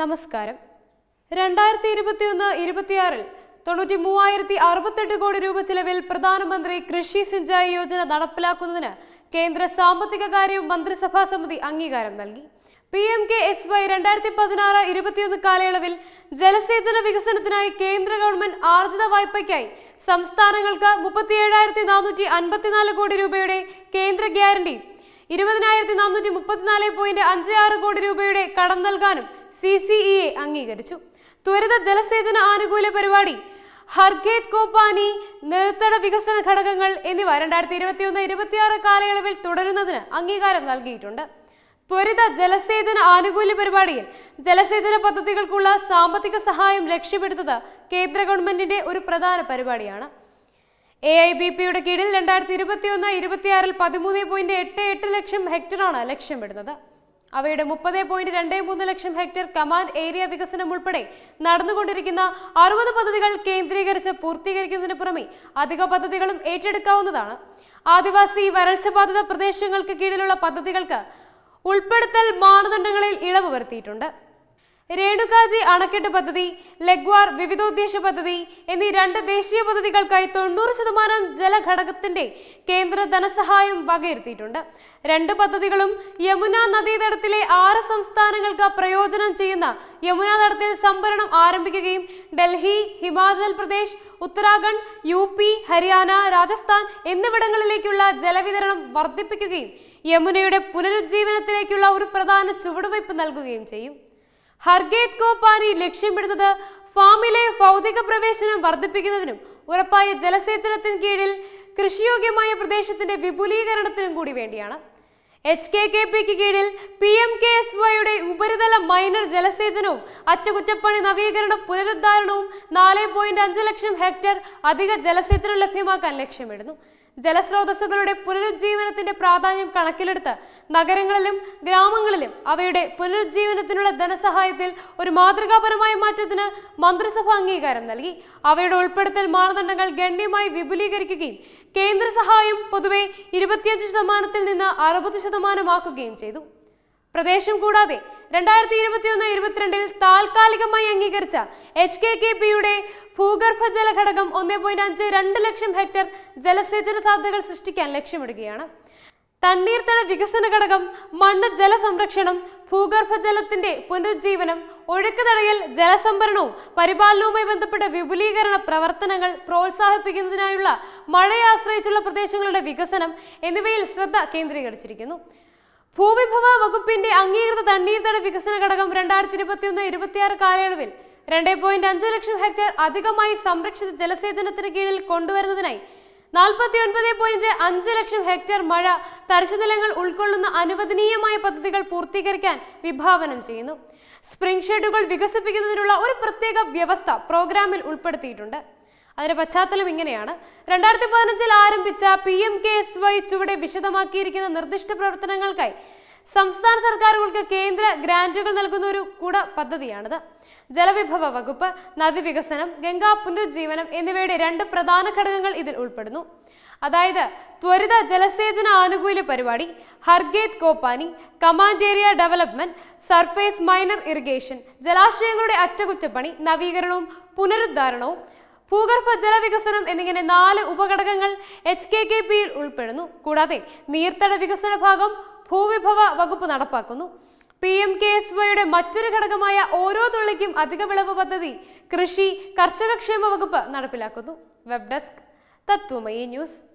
നമസ്കാരം രണ്ടായിരത്തി ഇരുപത്തി ഒന്ന് ഇരുപത്തിയാറിൽ തൊണ്ണൂറ്റി മൂവായിരത്തി അറുപത്തെട്ട് കോടി രൂപ ചിലവിൽ പ്രധാനമന്ത്രി കൃഷി സിഞ്ചായി യോജന നടപ്പിലാക്കുന്നതിന് കേന്ദ്ര സാമ്പത്തിക കാര്യ മന്ത്രിസഭാ സമിതി അംഗീകാരം നൽകി P M K S Y രണ്ടായിരത്തി പതിനാറ് ഇരുപത്തിയൊന്ന് കാലയളവിൽ ജലസേചന വികസനത്തിനായി കേന്ദ്ര ഗവൺമെന്റ് ആർജിത വായ്പയ്ക്കായി സംസ്ഥാനങ്ങൾക്ക് മുപ്പത്തി ഏഴായിരത്തി നാനൂറ്റി അൻപത്തിനാല് കോടി രൂപയുടെ കേന്ദ്ര ഗ്യാരണ്ടി ഇരുപതിനായിരത്തി നാനൂറ്റി മുപ്പത്തിനാല് പോയിന്റ് അഞ്ച് ആറ് കോടി രൂപയുടെ കടം നൽകാനും സി സി ഇ എ അംഗീകരിച്ചു ത്വരിത ജലസേചന ആനുകൂല പരിപാടി ഹർഗേത് കോപ്പാനി നിർത്തട വികസന ഘടകങ്ങൾ എന്നിവ രണ്ടായിരത്തി ഒന്ന് ഇരുപത്തിയാറ് കാലയളവിൽ തുടരുന്നതിന് അംഗീകാരം നൽകിയിട്ടുണ്ട് ത്വരിത ജലസേചന ആനുകൂല്യ പരിപാടിയിൽ ജലസേചന പദ്ധതികൾക്കുള്ള സാമ്പത്തിക സഹായം ലക്ഷ്യമിടുന്നത് കേന്ദ്ര ഗവൺമെന്റിന്റെ ഒരു പ്രധാന പരിപാടിയാണ് എ ഐ ബി പിയുടെ കീഴിൽ രണ്ടായിരത്തി ഒന്ന് ഇരുപത്തിയാറിൽ പതിമൂന്ന് പോയിന്റ് എട്ട് എട്ട് ലക്ഷം ഹെക്ടറാണ് ലക്ഷ്യമിടുന്നത് അവയുടെ മുപ്പത് പോയിന്റ് രണ്ട് മൂന്ന് ലക്ഷം ഹെക്ടർ കമാൻഡ് ഏരിയ വികസനം ഉൾപ്പെടെ നടന്നുകൊണ്ടിരിക്കുന്ന അറുപത് പദ്ധതികൾ കേന്ദ്രീകരിച്ച് പൂർത്തീകരിക്കുന്നതിന് പുറമെ അധിക പദ്ധതികളും ഏറ്റെടുക്കാവുന്നതാണ് ആദിവാസി വരൾച്ച ബാധിത പ്രദേശങ്ങൾക്ക് കീഴിലുള്ള പദ്ധതികൾക്ക് ഉൾപ്പെടുത്തൽ മാനദണ്ഡങ്ങളിൽ ഇളവ് വരുത്തിയിട്ടുണ്ട് രേണുകാജി അണക്കെട്ട് പദ്ധതി ലഗ്വാർ വിവിധോദ്ദേശ പദ്ധതി എന്നീ രണ്ട് ദേശീയ പദ്ധതികൾക്കായി തൊണ്ണൂറ് ശതമാനം ജലഘടകത്തിന്റെ കേന്ദ്ര ധനസഹായം വകയിരുത്തിയിട്ടുണ്ട് രണ്ട് പദ്ധതികളും യമുന നദീതടത്തിലെ ആറ് സംസ്ഥാനങ്ങൾക്ക് പ്രയോജനം ചെയ്യുന്ന യമുന തടത്തിൽ സംഭരണം ആരംഭിക്കുകയും ഡൽഹി ഹിമാചൽ പ്രദേശ് ഉത്തരാഖണ്ഡ് യു പി ഹരിയാന രാജസ്ഥാൻ എന്നിവിടങ്ങളിലേക്കുള്ള ജലവിതരണം വർദ്ധിപ്പിക്കുകയും യമുനയുടെ പുനരുജ്ജീവനത്തിലേക്കുള്ള ഒരു പ്രധാന ചുവടുവയ്പ് നൽകുകയും ചെയ്യും ഹർഗേത് കോപ്പാനി ലക്ഷ്യമിടുന്നത് ഫാമിലെ ഭൗതിക പ്രവേശനം വർദ്ധിപ്പിക്കുന്നതിനും ഉറപ്പായ ജലസേചനത്തിന് കീഴിൽ കൃഷിയോഗ്യമായ പ്രദേശത്തിന്റെ വിപുലീകരണത്തിനും കൂടി വേണ്ടിയാണ് എച്ച് കെ കെ പിക്ക് കീഴിൽ പി എം കെ എസ് വൈയുടെ ഉപരിതല മൈനർ ജലസേചനവും അറ്റകുറ്റപ്പണി നവീകരണ പുനരുദ്ധാരണവും നാല് പോയിന്റ് അഞ്ച് ലക്ഷം ഹെക്ടർ അധിക ജലസേചനം ലഭ്യമാക്കാൻ ലക്ഷ്യമിടുന്നു ജലസ്രോതസ്സുകളുടെ പുനരുജ്ജീവനത്തിന്റെ പ്രാധാന്യം കണക്കിലെടുത്ത് നഗരങ്ങളിലും ഗ്രാമങ്ങളിലും അവയുടെ പുനരുജ്ജീവനത്തിനുള്ള ധനസഹായത്തിൽ ഒരു മാതൃകാപരമായ മാറ്റത്തിന് മന്ത്രിസഭ അംഗീകാരം നൽകി അവയുടെ ഉൾപ്പെടുത്തൽ മാനദണ്ഡങ്ങൾ ഗണ്യമായി വിപുലീകരിക്കുകയും കേന്ദ്ര സഹായം പൊതുവെ ഇരുപത്തിയഞ്ച് ശതമാനത്തിൽ നിന്ന് അറുപത് ശതമാനമാക്കുകയും ചെയ്തു പ്രദേശം കൂടാതെ രണ്ടായിരത്തി ഒന്ന് ഇരുപത്തിരണ്ടിൽ താൽക്കാലികമായി അംഗീകരിച്ച എച്ച് കെ കെ പിയുടെ ഭൂഗർഭജല ഘടകം ഒന്നേ പോയിന്റ് അഞ്ച് രണ്ട് ലക്ഷം ഹെക്ടർ ജലസേചന സാധ്യതകൾ സൃഷ്ടിക്കാൻ ലക്ഷ്യമിടുകയാണ് തണ്ണീർത്തട വികസന ഘടകം മണ്ണ് ജല സംരക്ഷണം ഭൂഗർഭജലത്തിന്റെ പുനരുജ്ജീവനം ഒഴുക്ക് തടയൽ ജലസംഭരണവും പരിപാലനവുമായി ബന്ധപ്പെട്ട വിപുലീകരണ പ്രവർത്തനങ്ങൾ പ്രോത്സാഹിപ്പിക്കുന്നതിനായുള്ള മഴയെ ആശ്രയിച്ചുള്ള പ്രദേശങ്ങളുടെ വികസനം എന്നിവയിൽ ശ്രദ്ധ കേന്ദ്രീകരിച്ചിരിക്കുന്നു ഭൂവിഭവ വകുപ്പിന്റെ അംഗീകൃത തണ്ണീർത്തട വികസന ഘടകം രണ്ടായിരത്തി ഇരുപത്തിയൊന്ന് ഇരുപത്തിയാറ് കാലയളവിൽ രണ്ട് പോയിന്റ് അഞ്ച് ലക്ഷം ഹെക്ടർ അധികമായി സംരക്ഷിത ജലസേചനത്തിന് കീഴിൽ കൊണ്ടുവരുന്നതിനായി നാൽപ്പത്തി ഒൻപത് പോയിന്റ് അഞ്ച് ലക്ഷം ഹെക്ടർ മഴ തരിശുനിലങ്ങൾ ഉൾക്കൊള്ളുന്ന അനുവദനീയമായ പദ്ധതികൾ പൂർത്തീകരിക്കാൻ വിഭാവനം ചെയ്യുന്നു സ്പ്രിംഗ് ഷെഡുകൾ വികസിപ്പിക്കുന്നതിനുള്ള ഒരു പ്രത്യേക വ്യവസ്ഥ പ്രോഗ്രാമിൽ ഉൾപ്പെടുത്തിയിട്ടുണ്ട് അതിന്റെ പശ്ചാത്തലം ഇങ്ങനെയാണ് രണ്ടായിരത്തി പതിനഞ്ചിൽ ആരംഭിച്ച P M K S Y ചുവടെ വിശദമാക്കിയിരിക്കുന്ന നിർദ്ദിഷ്ട പ്രവർത്തനങ്ങൾക്കായി സംസ്ഥാന സർക്കാരുകൾക്ക് കേന്ദ്ര ഗ്രാന്റുകൾ നൽകുന്ന ഒരു കുട പദ്ധതിയാണിത് ജലവിഭവ വകുപ്പ് വികസനം ഗംഗാ പുനരുജ്ജീവനം എന്നിവയുടെ രണ്ട് പ്രധാന ഘടകങ്ങൾ ഇതിൽ ഉൾപ്പെടുന്നു അതായത് ത്വരിത ജലസേചന ആനുകൂല്യ പരിപാടി Har Khet Ko Pani command area development surface minor irrigation ജലാശയങ്ങളുടെ അറ്റകുറ്റപ്പണി നവീകരണവും പുനരുദ്ധാരണവും ഭൂഗർഭ വികസനം എന്നിങ്ങനെ നാല് ഉപഘടകങ്ങൾ എച്ച് കെ കെ പിയിൽ ഉൾപ്പെടുന്നു കൂടാതെ നീർത്തട വികസന ഭാഗം ഭൂവിഭവ വകുപ്പ് നടപ്പാക്കുന്നു പി എം കെ എസ് വൈയുടെ മറ്റൊരു ഘടകമായ ഓരോ തുള്ളിക്കും അധിക വിളവ് പദ്ധതി കൃഷി കർഷകക്ഷേമ വകുപ്പ് നടപ്പിലാക്കുന്നു വെബ് ഡെസ്ക് തത്വമയി ന്യൂസ്